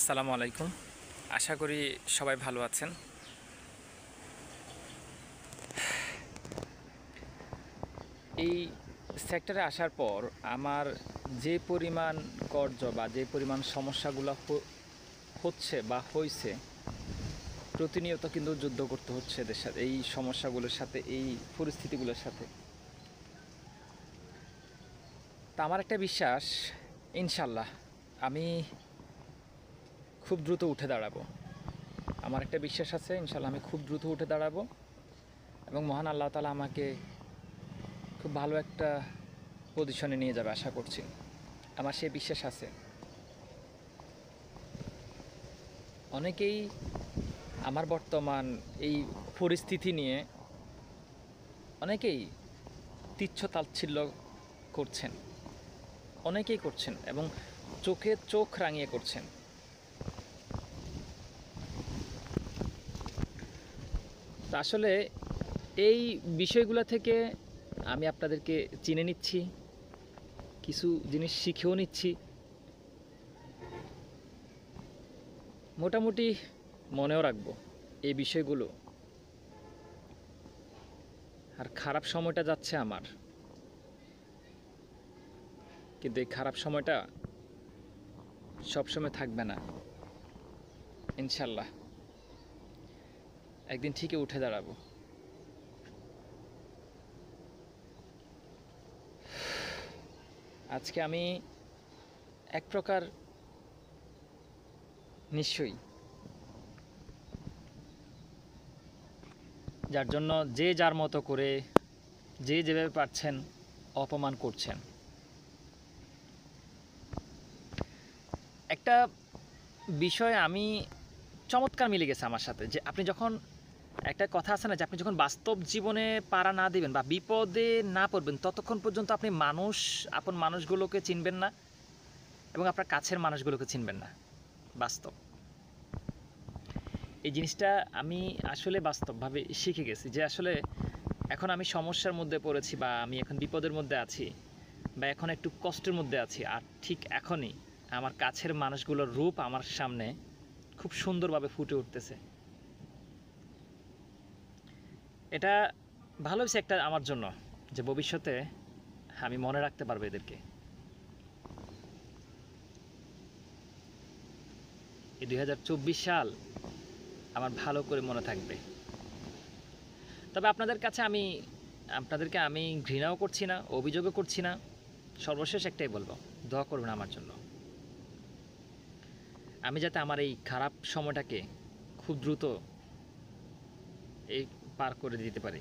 আসসালামু আলাইকুম আশা করি সবাই ভালো আছেন এই সেক্টরে আসার পর আমার যে পরিমাণ কর্য বা যে পরিমাণ সমস্যাগুলো হচ্ছে বা হয়েছে প্রতিনিয়ত কিন্তু যুদ্ধ করতে হচ্ছে এদের সাথে এই সমস্যাগুলোর সাথে এই পরিস্থিতিগুলোর সাথে তা আমার একটা বিশ্বাস ইনশাল্লাহ আমি খুব দ্রুত উঠে দাঁড়াবো আমার একটা বিশ্বাস আছে ইনশাল্লাহ আমি খুব দ্রুত উঠে দাঁড়াবো এবং মহান আল্লাহ তালা আমাকে খুব ভালো একটা পজিশনে নিয়ে যাবে আশা করছি আমার সে বিশ্বাস আছে অনেকেই আমার বর্তমান এই পরিস্থিতি নিয়ে অনেকেই তিচ্ছ তাচ্ছিল্য করছেন অনেকেই করছেন এবং চোখে চোখ রাঙিয়ে করছেন আসলে এই বিষয়গুলো থেকে আমি আপনাদেরকে চিনে নিচ্ছি কিছু জিনিস শিখেও নিচ্ছি মোটামুটি মনেও রাখবো এই বিষয়গুলো আর খারাপ সময়টা যাচ্ছে আমার কিন্তু এই খারাপ সময়টা সবসময় থাকবে না ইনশাল্লাহ একদিন ঠিকই উঠে দাঁড়াবো আজকে আমি এক প্রকার নিশ্চয়ই যার জন্য যে যার মতো করে যে যেভাবে পারছেন অপমান করছেন একটা বিষয় আমি চমৎকার মিলে গেছে আমার সাথে যে আপনি যখন একটা কথা আছে না যে আপনি যখন বাস্তব জীবনে পাড়া না দিবেন বা বিপদে না পড়বেন ততক্ষণ পর্যন্ত আপনি মানুষ আপন মানুষগুলোকে চিনবেন না এবং আপনার কাছের মানুষগুলোকে চিনবেন না বাস্তব এই জিনিসটা আমি আসলে বাস্তবভাবে শিখে গেছি যে আসলে এখন আমি সমস্যার মধ্যে পড়েছি বা আমি এখন বিপদের মধ্যে আছি বা এখন একটু কষ্টের মধ্যে আছি আর ঠিক এখনই আমার কাছের মানুষগুলোর রূপ আমার সামনে খুব সুন্দরভাবে ফুটে উঠতেছে এটা ভালো হয়েছে একটা আমার জন্য যে ভবিষ্যতে আমি মনে রাখতে পারবো এদেরকে এই দুই সাল আমার ভালো করে মনে থাকবে তবে আপনাদের কাছে আমি আপনাদেরকে আমি ঘৃণাও করছি না অভিযোগও করছি না সর্বশেষ একটাই বলবো দোয়া করবেন আমার জন্য আমি যাতে আমার এই খারাপ সময়টাকে খুব দ্রুত এই পার করে দিতে পারি